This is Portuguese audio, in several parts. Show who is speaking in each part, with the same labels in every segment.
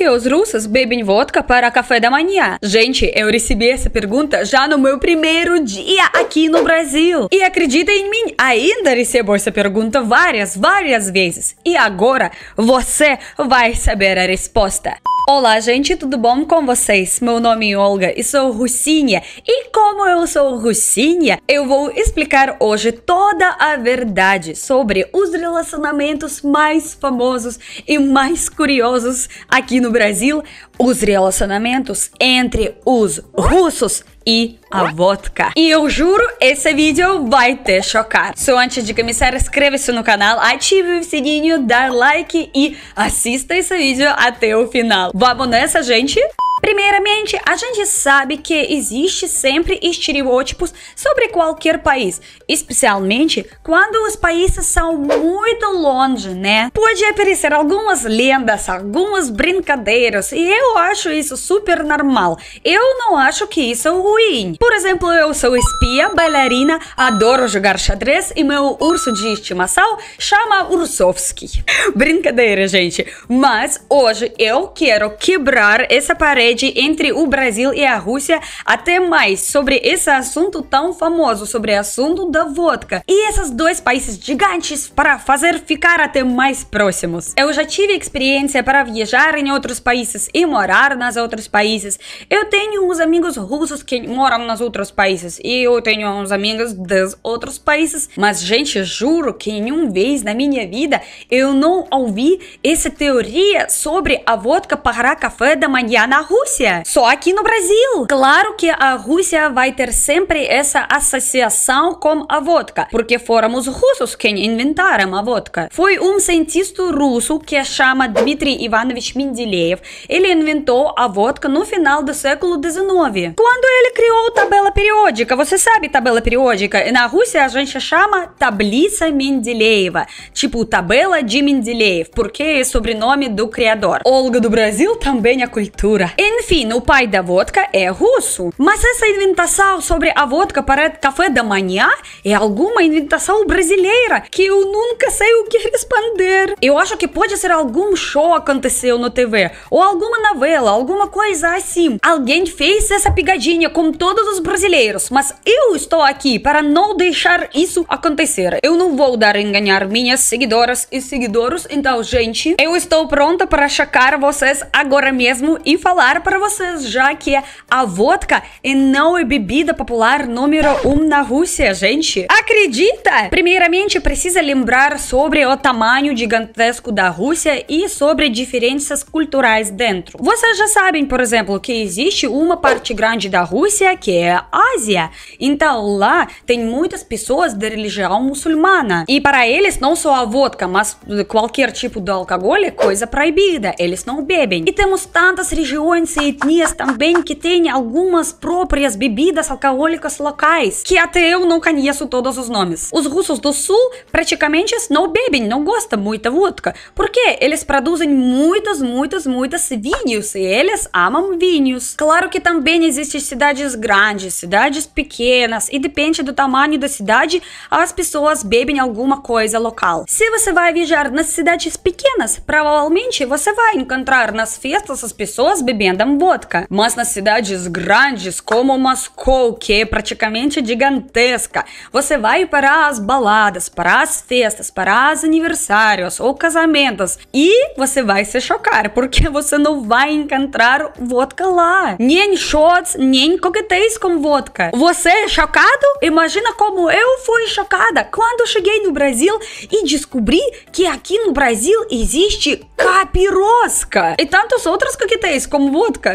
Speaker 1: que os russos bebem vodka para café da manhã? Gente, eu recebi essa pergunta já no meu primeiro dia aqui no Brasil. E acredita em mim, ainda recebo essa pergunta várias, várias vezes. E agora você vai saber a resposta. Olá, gente, tudo bom com vocês? Meu nome é Olga e sou russinha. E como eu sou russinha, eu vou explicar hoje toda a verdade sobre os relacionamentos mais famosos e mais curiosos aqui no Brasil, os relacionamentos entre os russos e a vodka. E eu juro, esse vídeo vai te chocar. Só antes de começar, inscreva-se no canal, ative o sininho, dá like e assista esse vídeo até o final. Vamos nessa, gente? Primeiramente, a gente sabe que existe sempre estereótipos sobre qualquer país, especialmente quando os países são muito longe, né? Pode aparecer algumas lendas, algumas brincadeiras, e eu acho isso super normal. Eu não acho que isso é ruim. Por exemplo, eu sou espia, bailarina, adoro jogar xadrez e meu urso de estimação chama Ursovski. Brincadeira, gente. Mas hoje eu quero quebrar essa parede sede entre o Brasil e a Rússia. Até mais sobre esse assunto tão famoso, sobre o assunto da vodka. E esses dois países gigantes para fazer ficar até mais próximos. Eu já tive experiência para viajar em outros países e morar nas outros países. Eu tenho uns amigos russos que moram nos outros países e eu tenho uns amigos dos outros países. Mas, gente, juro que nenhuma vez na minha vida eu não ouvi essa teoria sobre a vodka para café da manhã na rua. Rússia, só aqui no Brasil. Claro que a Rússia vai ter sempre essa associação com a vodka, porque foram os russos quem inventaram a vodka. Foi um cientista russo que chama Dmitry Ivanovich Mendeleev. Ele inventou a vodka no final do século XIX. Quando ele criou tabela periódica, você sabe tabela periódica? Na Rússia a gente chama tabliça Mendeleeva, tipo tabela de Mendeleev, porque é sobrenome do criador. Olga do Brasil também a é cultura. E enfim, o pai da vodka é russo. Mas essa inventação sobre a vodka para café da manhã é alguma inventação brasileira que eu nunca sei o que responder. Eu acho que pode ser algum show aconteceu na TV ou alguma novela, alguma coisa assim. Alguém fez essa pegadinha com todos os brasileiros, mas eu estou aqui para não deixar isso acontecer. Eu não vou dar enganar minhas seguidoras e seguidores, então, gente, eu estou pronta para chocar vocês agora mesmo e falar é para vocês, já que é a vodka é não é bebida popular número um na Rússia, gente. Acredita? Primeiramente, precisa lembrar sobre o tamanho gigantesco da Rússia e sobre diferenças culturais dentro. Vocês já sabem, por exemplo, que existe uma parte grande da Rússia que é a Ásia. Então lá tem muitas pessoas de religião muçulmana. E para eles, não só a vodka, mas qualquer tipo de alcoólico. é coisa proibida. Eles não bebem. E temos tantas regiões e etnias também que têm algumas próprias bebidas alcoólicas locais, que até eu não conheço todos os nomes. Os russos do sul praticamente não bebem, não gostam muita vodka, porque eles produzem muitas, muitas, muitas vinhos e eles amam vinhos. Claro que também existem cidades grandes, cidades pequenas e depende do tamanho da cidade, as pessoas bebem alguma coisa local. Se você vai viajar nas cidades pequenas, provavelmente você vai encontrar nas festas as pessoas bebendo рядом водка. Mas nas cidades grandes como Moscou, que é praticamente gigantesca, você vai para as baladas, para as festas, para as aniversários ou casamentos e você vai se chocar, porque você não vai encontrar vodka lá. Nem shots, nem coquetéis com vodka. Você é chocado? Imagina como eu fui chocada quando cheguei no Brasil e descobri que aqui no Brasil existe capirosca e tantos outros coquetéis como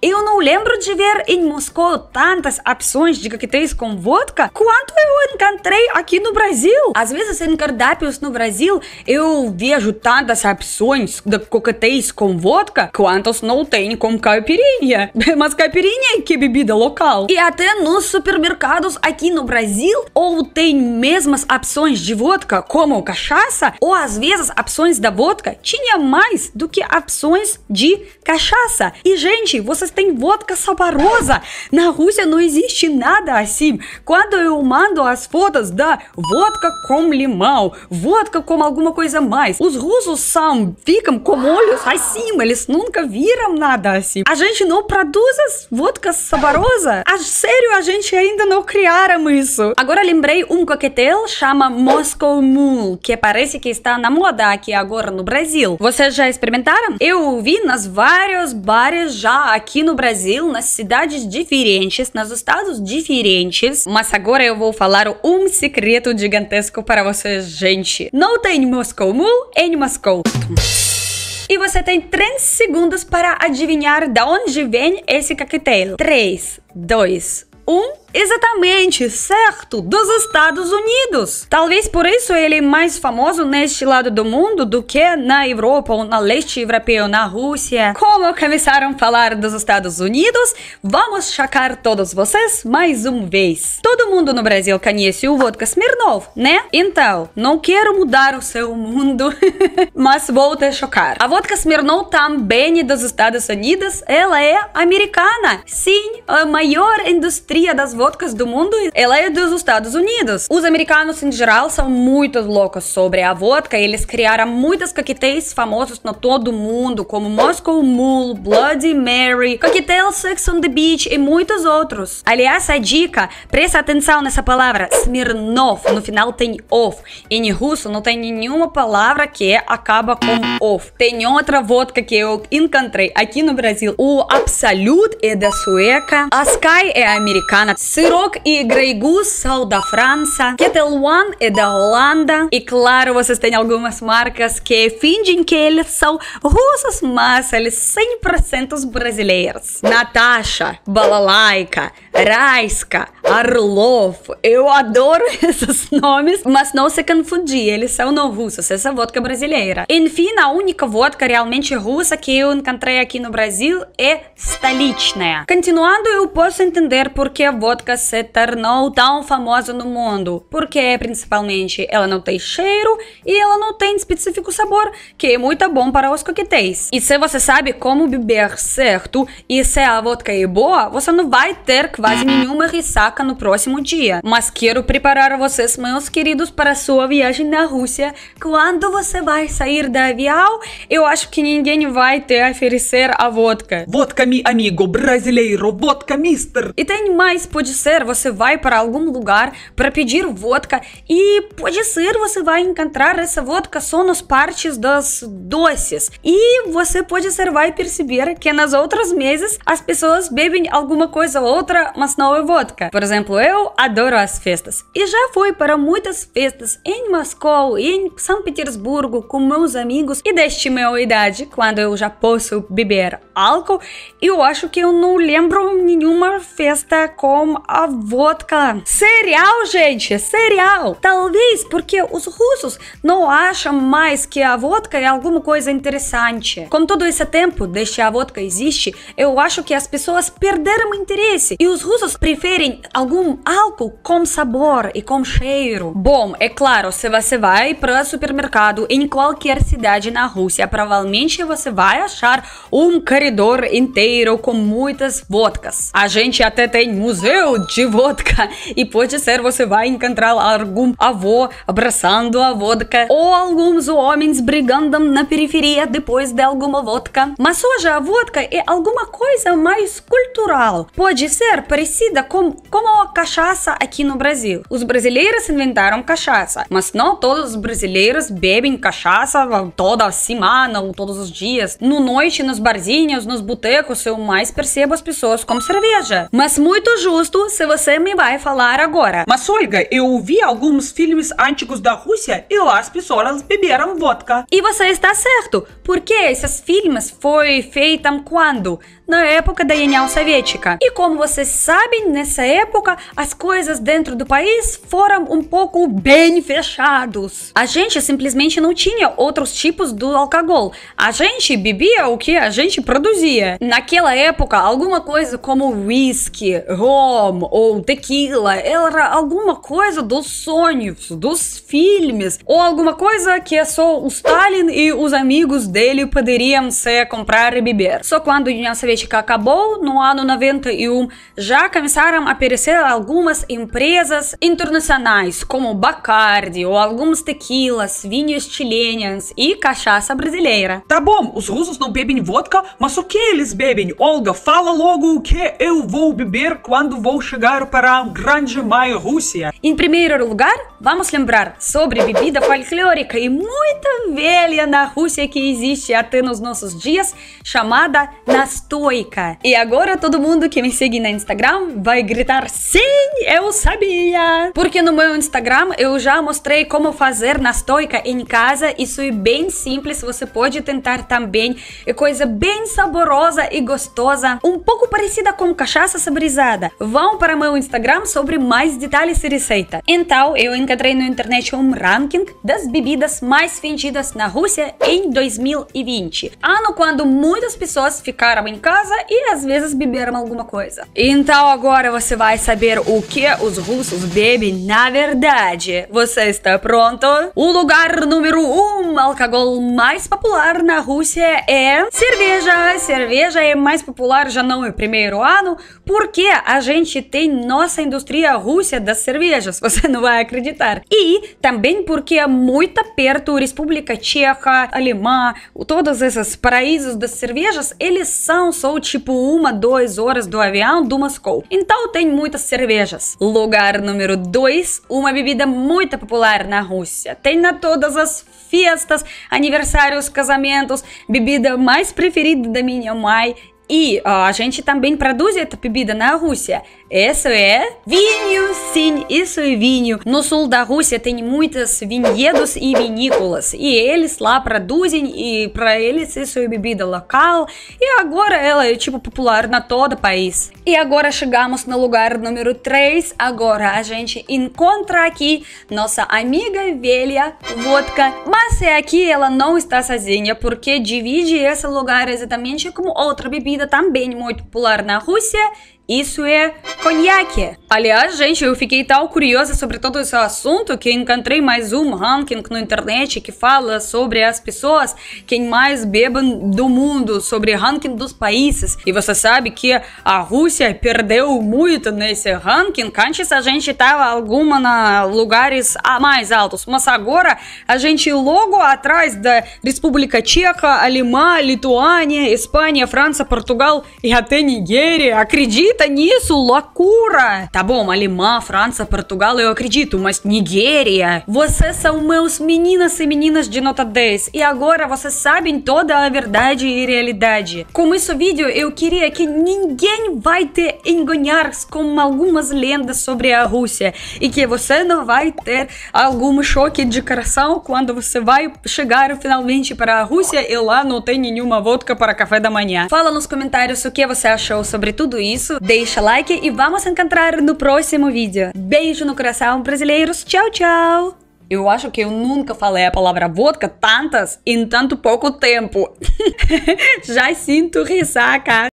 Speaker 1: eu não lembro de ver em Moscou tantas opções de coquetéis com vodka quanto eu encontrei aqui no Brasil. Às vezes em cardápios no Brasil eu vejo tantas opções de coquetéis com vodka quantos não tem com caipirinha. Mas caipirinha é que é bebida local. E até nos supermercados aqui no Brasil ou tem mesmas opções de vodka como cachaça ou às vezes opções da vodka tinha mais do que opções de cachaça. E gente, Gente, vocês têm vodka saborosa. Na Rússia não existe nada assim. Quando eu mando as fotos da vodka com limão, vodka com alguma coisa mais, os russos são, ficam com olhos assim, eles nunca viram nada assim. A gente não produz as vodka saborosa. A, sério, a gente ainda não criaram isso. Agora lembrei um coquetel chama Moscow Mule, que parece que está na moda aqui agora no Brasil. Vocês já experimentaram? Eu vi nas vários bares já aqui no Brasil, nas cidades diferentes, nos estados diferentes. Mas agora eu vou falar um secreto gigantesco para vocês, gente. Não tem Moscou Mul em Moscou e você tem 3 segundos para adivinhar de onde vem esse coquetel. 3, 2, 1 exatamente, certo, dos Estados Unidos. Talvez por isso ele é mais famoso neste lado do mundo do que na Europa ou na leste europeu, na Rússia. Como começaram a falar dos Estados Unidos, vamos chocar todos vocês mais uma vez. Todo mundo no Brasil conhece o vodka Smirnov, né? Então, não quero mudar o seu mundo, mas vou te chocar. A vodka Smirnov também é dos Estados Unidos, ela é americana. Sim, a maior indústria das vodkas do mundo, ela é dos Estados Unidos. Os americanos, em geral, são muito loucos sobre a vodka. Eles criaram muitos coquetéis famosos no todo mundo, como Moscow Mule, Bloody Mary, coquetel Sex on the Beach e muitos outros. Aliás, a dica, presta atenção nessa palavra Smirnov, no final tem OF. Em russo não tem nenhuma palavra que acaba com OF. Tem outra vodka que eu encontrei aqui no Brasil. O Absolut é da sueca, a Sky é americana, Сырок и грейгус são da França, Kettle One é da Holanda. E claro, vocês têm algumas marcas que fingem que eles são russos, mas eles 100% brasileiros. Natasha, Balalaika, Raiska, Arlov. Eu adoro esses nomes, mas não se confundir, eles são não russos, essa vodka brasileira. Enfim, a única vodka realmente russa que eu encontrei aqui no Brasil é Stalichная. Continuando, eu posso entender porque a vodka vodka se tornou tão famosa no mundo? Porque, principalmente, ela não tem cheiro e ela não tem específico sabor, que é muito bom para os coquetéis. E se você sabe como beber certo e se a vodka é boa, você não vai ter quase nenhuma ressaca no próximo dia. Mas quero preparar vocês, meus queridos, para sua viagem na Rússia. Quando você vai sair da avião, eu acho que ninguém vai te oferecer a vodka. Vodka, mi amigo brasileiro, vodka mister. E tem mais podcast Pode ser você vai para algum lugar para pedir vodka e pode ser você vai encontrar essa vodka só nas partes das doces. E você pode ser vai perceber que nas outras mesas as pessoas bebem alguma coisa ou outra, mas não é vodka. Por exemplo, eu adoro as festas e já fui para muitas festas em Moscou, em São Petersburgo com meus amigos e deste minha idade, quando eu já posso beber álcool, eu acho que eu não lembro nenhuma festa com a vodka. Cereal, gente, é cereal. Talvez porque os russos não acham mais que a vodka é alguma coisa interessante. Com todo esse tempo, desde a vodka existe, eu acho que as pessoas perderam o interesse e os russos preferem algum álcool com sabor e com cheiro. Bom, é claro, se você vai para supermercado em qualquer cidade na Rússia, provavelmente você vai achar um corredor inteiro com muitas vodkas. A gente até tem museu de vodka. E pode ser você vai encontrar algum avô abraçando a vodka ou alguns homens brigando na periferia depois de alguma vodka. Mas hoje a vodka é alguma coisa mais cultural. Pode ser parecida com como a cachaça aqui no Brasil. Os brasileiros inventaram cachaça, mas não todos os brasileiros bebem cachaça toda semana ou todos os dias. No noite, nos barzinhos, nos botecos, eu mais percebo as pessoas como cerveja. Mas muito justo isso se você me vai falar agora. Mas Olga, eu vi alguns filmes antigos da Rússia e lá as pessoas beberam vodka. E você está certo, porque esses filmes foi feitos quando? na época da União Soviética. E como vocês sabem, nessa época as coisas dentro do país foram um pouco bem fechados. A gente simplesmente não tinha outros tipos do álcool. A gente bebia o que a gente produzia. Naquela época, alguma coisa como whisky, rum ou tequila era alguma coisa dos sonhos, dos filmes ou alguma coisa que é só o Stalin e os amigos dele poderiam se comprar e beber. Só quando a União Soviética energética acabou, no ano 91 já começaram a aparecer algumas empresas internacionais, como Bacardi ou alguns tequilas, vinhos chilenos e cachaça brasileira. Tá bom, os russos não bebem vodka, mas o que eles bebem? Olga, fala logo o que eu vou beber quando vou chegar para a Grande Mãe Rússia. Em primeiro lugar, vamos lembrar sobre bebida folclórica e muito velha na Rússia que existe até nos nossos dias, chamada Nastur Moica. E agora todo mundo que me segue na Instagram vai gritar sim, eu sabia! Porque no meu Instagram eu já mostrei como fazer nastoica em casa. Isso é bem simples, você pode tentar também. É coisa bem saborosa e gostosa, um pouco parecida com cachaça saborizada. Vão para meu Instagram sobre mais detalhes e receita. Então, eu encontrei na internet um ranking das bebidas mais vendidas na Rússia em 2020. Ano quando muitas pessoas ficaram em casa casa e às vezes beberam alguma coisa. Então agora você vai saber o que os russos bebem na verdade. Você está pronto? O lugar número um álcool mais popular na Rússia é cerveja. Cerveja é mais popular já não é primeiro ano, porque a gente tem nossa indústria russa das cervejas, você não vai acreditar. E também porque é muito perto República Tcheca, Alemã, todos esses paraísos das cervejas, eles são passou tipo uma, duas horas do avião do Moscou. Então tem muitas cervejas. Lugar número 2, uma bebida muito popular na Rússia. Tem na todas as festas, aniversários, casamentos, bebida mais preferida da minha mãe. E a gente também produz essa bebida na Rússia. Isso é vinho, sim, isso é vinho. No sul da Rússia tem muitas vinhedos e vinícolas, e eles lá produzem, e para eles isso é bebida local, e agora ela é tipo popular na todo o país. E agora chegamos no lugar número 3, agora a gente encontra aqui nossa amiga velha vodka, mas é aqui ela não está sozinha, porque divide esse lugar exatamente como outra bebida também muito popular na Rússia, isso é conhaque. Aliás, gente, eu fiquei tão curiosa sobre todo esse assunto que encontrei mais um ranking na internet que fala sobre as pessoas quem mais bebem do mundo, sobre ranking dos países. E você sabe que a Rússia perdeu muito nesse ranking. Antes a gente tava alguma na lugares mais altos, mas agora a gente logo atrás da República Tcheca, Alemanha, Lituânia, Espanha, França, Portugal e até Nigéria. Acredita? acredita nisso? Loucura! Tá bom, Alemanha, França, Portugal, eu acredito, mas Nigéria? Vocês são meus meninas e meninas de nota 10 e agora vocês sabem toda a verdade e realidade. Com esse vídeo eu queria que ninguém vai te enganar com algumas lendas sobre a Rússia e que você não vai ter algum choque de coração quando você vai chegar finalmente para a Rússia e lá não tem nenhuma vodka para café da manhã. Fala nos comentários o que você achou sobre tudo isso deixa like e vamos encontrar no próximo vídeo. Beijo no coração, brasileiros. Tchau, tchau. Eu acho que eu nunca falei a palavra vodka tantas em tanto pouco tempo. Já sinto ressaca.